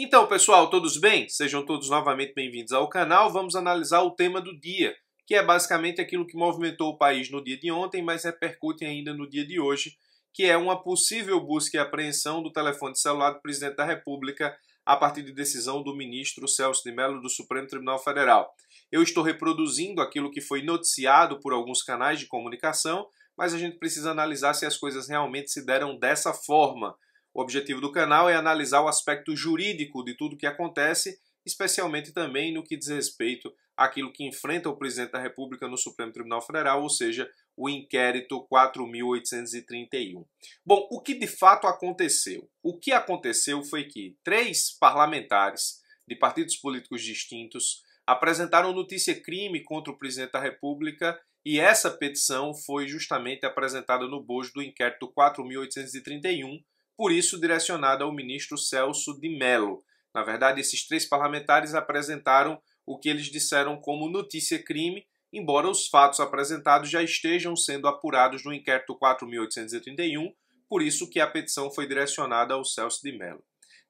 Então, pessoal, todos bem? Sejam todos novamente bem-vindos ao canal. Vamos analisar o tema do dia, que é basicamente aquilo que movimentou o país no dia de ontem, mas repercute ainda no dia de hoje, que é uma possível busca e apreensão do telefone celular do presidente da República a partir de decisão do ministro Celso de Mello do Supremo Tribunal Federal. Eu estou reproduzindo aquilo que foi noticiado por alguns canais de comunicação, mas a gente precisa analisar se as coisas realmente se deram dessa forma o objetivo do canal é analisar o aspecto jurídico de tudo o que acontece, especialmente também no que diz respeito àquilo que enfrenta o presidente da República no Supremo Tribunal Federal, ou seja, o inquérito 4.831. Bom, o que de fato aconteceu? O que aconteceu foi que três parlamentares de partidos políticos distintos apresentaram notícia crime contra o presidente da República e essa petição foi justamente apresentada no bojo do inquérito 4.831, por isso direcionada ao ministro Celso de Mello. Na verdade, esses três parlamentares apresentaram o que eles disseram como notícia-crime, embora os fatos apresentados já estejam sendo apurados no inquérito 4831, por isso que a petição foi direcionada ao Celso de Mello.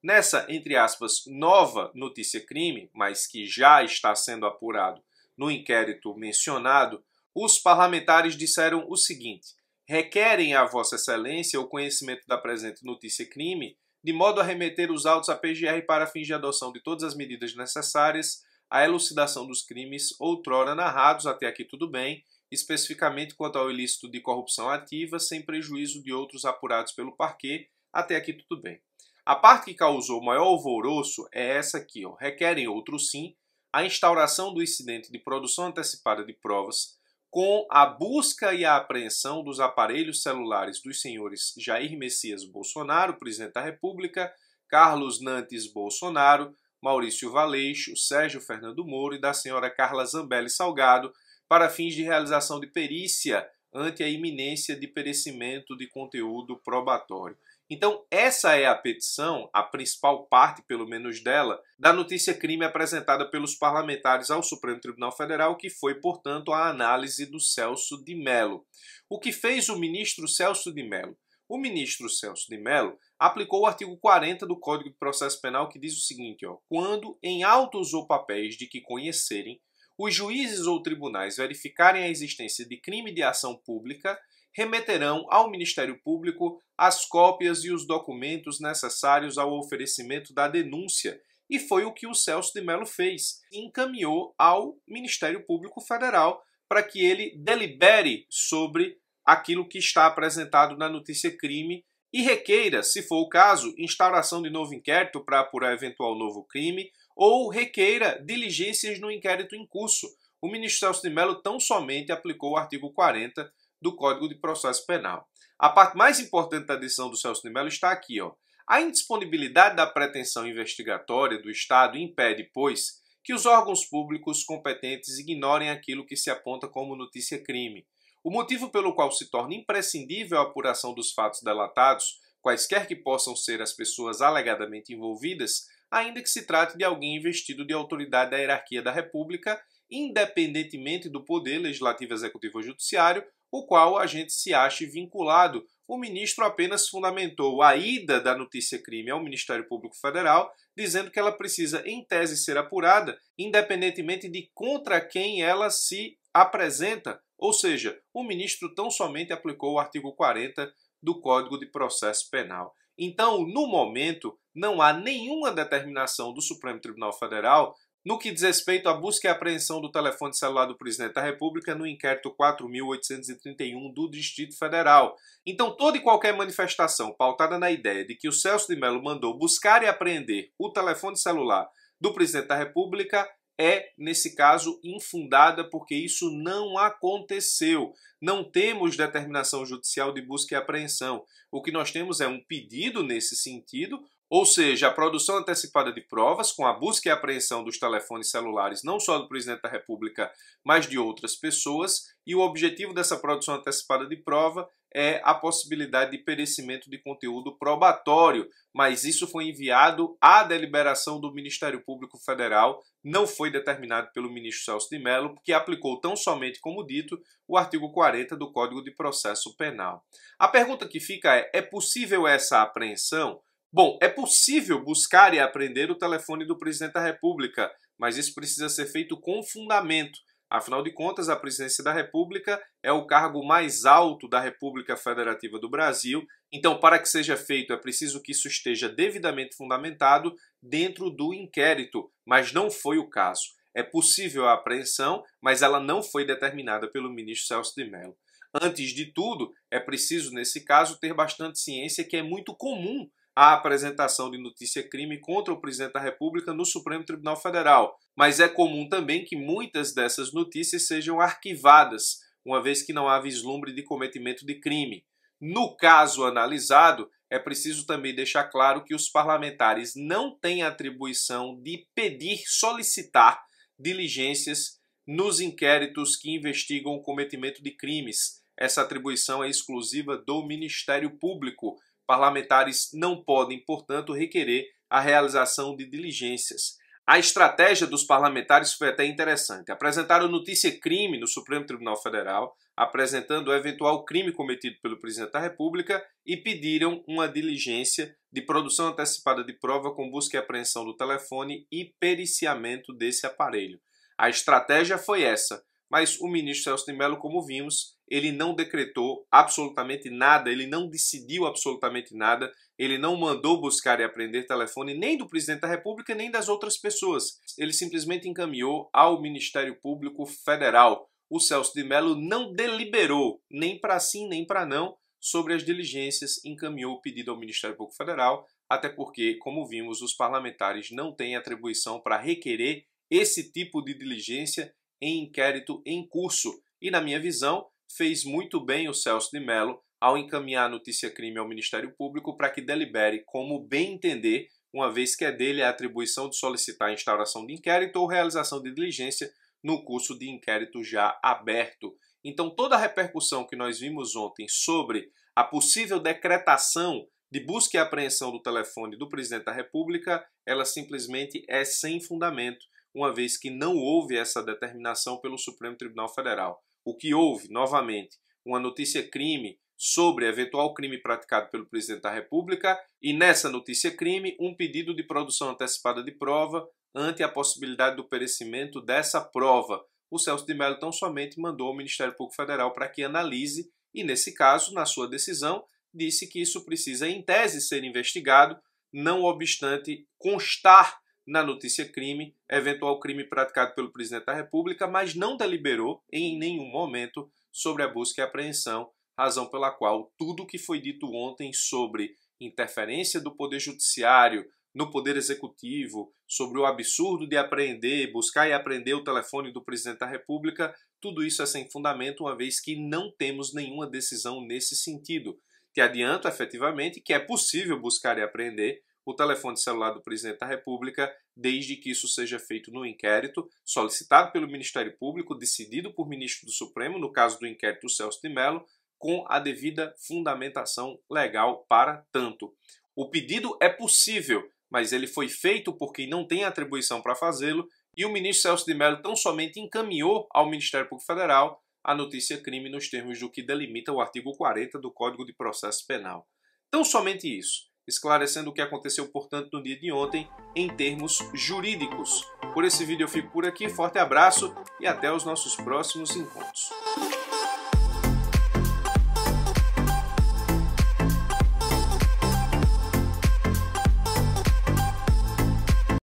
Nessa, entre aspas, nova notícia-crime, mas que já está sendo apurado no inquérito mencionado, os parlamentares disseram o seguinte: requerem a Vossa Excelência o conhecimento da presente notícia crime, de modo a remeter os autos à PGR para fins de adoção de todas as medidas necessárias à elucidação dos crimes outrora narrados, até aqui tudo bem, especificamente quanto ao ilícito de corrupção ativa, sem prejuízo de outros apurados pelo parquê, até aqui tudo bem. A parte que causou maior alvoroço é essa aqui, ó, requerem outro sim, a instauração do incidente de produção antecipada de provas com a busca e a apreensão dos aparelhos celulares dos senhores Jair Messias Bolsonaro, presidente da República, Carlos Nantes Bolsonaro, Maurício Valeixo, Sérgio Fernando Moro e da senhora Carla Zambelli Salgado, para fins de realização de perícia ante a iminência de perecimento de conteúdo probatório. Então, essa é a petição, a principal parte, pelo menos dela, da notícia crime apresentada pelos parlamentares ao Supremo Tribunal Federal, que foi, portanto, a análise do Celso de Mello. O que fez o ministro Celso de Mello? O ministro Celso de Mello aplicou o artigo 40 do Código de Processo Penal que diz o seguinte: ó, quando em autos ou papéis de que conhecerem os juízes ou tribunais verificarem a existência de crime de ação pública, remeterão ao Ministério Público as cópias e os documentos necessários ao oferecimento da denúncia, e foi o que o Celso de Mello fez. Encaminhou ao Ministério Público Federal para que ele delibere sobre aquilo que está apresentado na notícia crime e requeira, se for o caso, instauração de novo inquérito para apurar eventual novo crime ou requeira diligências no inquérito em curso. O ministro Celso de Mello tão somente aplicou o artigo 40 do Código de Processo Penal. A parte mais importante da decisão do Celso de Mello está aqui, ó. A indisponibilidade da pretensão investigatória do Estado impede, pois, que os órgãos públicos competentes ignorem aquilo que se aponta como notícia-crime. O motivo pelo qual se torna imprescindível a apuração dos fatos delatados, quaisquer que possam ser as pessoas alegadamente envolvidas, ainda que se trate de alguém investido de autoridade da hierarquia da República, independentemente do poder legislativo, executivo ou judiciário, o qual a gente se ache vinculado. O ministro apenas fundamentou a ida da notícia crime ao Ministério Público Federal, dizendo que ela precisa, em tese, ser apurada, independentemente de contra quem ela se apresenta. Ou seja, o ministro tão somente aplicou o artigo 40 do Código de Processo Penal. Então, no momento, não há nenhuma determinação do Supremo Tribunal Federal no que diz respeito à busca e apreensão do telefone celular do presidente da República no inquérito 4.831 do Distrito Federal. Então, toda e qualquer manifestação pautada na ideia de que o Celso de Mello mandou buscar e apreender o telefone celular do presidente da República é, nesse caso, infundada, porque isso não aconteceu. Não temos determinação judicial de busca e apreensão. O que nós temos é um pedido nesse sentido, ou seja, a produção antecipada de provas, com a busca e apreensão dos telefones celulares, não só do presidente da República, mas de outras pessoas, e o objetivo dessa produção antecipada de prova é a possibilidade de perecimento de conteúdo probatório, mas isso foi enviado à deliberação do Ministério Público Federal, não foi determinado pelo ministro Celso de Mello, que aplicou tão somente, como dito, o artigo 40 do Código de Processo Penal. A pergunta que fica é: é possível essa apreensão? Bom, é possível buscar e aprender o telefone do presidente da República, mas isso precisa ser feito com fundamento. Afinal de contas, a presidência da República é o cargo mais alto da República Federativa do Brasil, então, para que seja feito, é preciso que isso esteja devidamente fundamentado dentro do inquérito, mas não foi o caso. É possível a apreensão, mas ela não foi determinada pelo ministro Celso de Mello. Antes de tudo, é preciso, nesse caso, ter bastante ciência que é muito comum a apresentação de notícia crime contra o presidente da República no Supremo Tribunal Federal, mas é comum também que muitas dessas notícias sejam arquivadas, uma vez que não há vislumbre de cometimento de crime. No caso analisado, é preciso também deixar claro que os parlamentares não têm atribuição de pedir, solicitar diligências nos inquéritos que investigam o cometimento de crimes. Essa atribuição é exclusiva do Ministério Público, Parlamentares não podem, portanto, requerer a realização de diligências. A estratégia dos parlamentares foi até interessante. Apresentaram notícia crime no Supremo Tribunal Federal, apresentando o eventual crime cometido pelo presidente da República e pediram uma diligência de produção antecipada de prova com busca e apreensão do telefone e periciamento desse aparelho. A estratégia foi essa, mas o ministro Celso de Mello, como vimos, ele não decretou absolutamente nada, ele não decidiu absolutamente nada, ele não mandou buscar e aprender telefone nem do presidente da República nem das outras pessoas. Ele simplesmente encaminhou ao Ministério Público Federal. O Celso de Mello não deliberou nem para sim nem para não sobre as diligências, encaminhou o pedido ao Ministério Público Federal, até porque, como vimos, os parlamentares não têm atribuição para requerer esse tipo de diligência em inquérito em curso. E, na minha visão, fez muito bem o Celso de Mello ao encaminhar a notícia crime ao Ministério Público para que delibere como bem entender, uma vez que é dele a atribuição de solicitar a instauração de inquérito ou realização de diligência no curso de inquérito já aberto. Então, toda a repercussão que nós vimos ontem sobre a possível decretação de busca e apreensão do telefone do presidente da República, ela simplesmente é sem fundamento, uma vez que não houve essa determinação pelo Supremo Tribunal Federal o que houve, novamente, uma notícia crime sobre eventual crime praticado pelo presidente da República e, nessa notícia crime, um pedido de produção antecipada de prova ante a possibilidade do perecimento dessa prova. O Celso de Mello tão somente mandou ao Ministério Público Federal para que analise e, nesse caso, na sua decisão, disse que isso precisa, em tese, ser investigado, não obstante constar na notícia crime, eventual crime praticado pelo presidente da República, mas não deliberou em nenhum momento sobre a busca e apreensão, razão pela qual tudo o que foi dito ontem sobre interferência do Poder Judiciário no Poder Executivo, sobre o absurdo de apreender, buscar e apreender o telefone do presidente da República, tudo isso é sem fundamento, uma vez que não temos nenhuma decisão nesse sentido. Te adianto efetivamente que é possível buscar e apreender o telefone celular do presidente da República, desde que isso seja feito no inquérito, solicitado pelo Ministério Público, decidido por ministro do Supremo, no caso do inquérito do Celso de Mello, com a devida fundamentação legal para tanto. O pedido é possível, mas ele foi feito por quem não tem atribuição para fazê-lo, e o ministro Celso de Mello tão somente encaminhou ao Ministério Público Federal a notícia crime nos termos do que delimita o artigo 40 do Código de Processo Penal. Tão somente isso esclarecendo o que aconteceu, portanto, no dia de ontem em termos jurídicos. Por esse vídeo eu fico por aqui, forte abraço e até os nossos próximos encontros.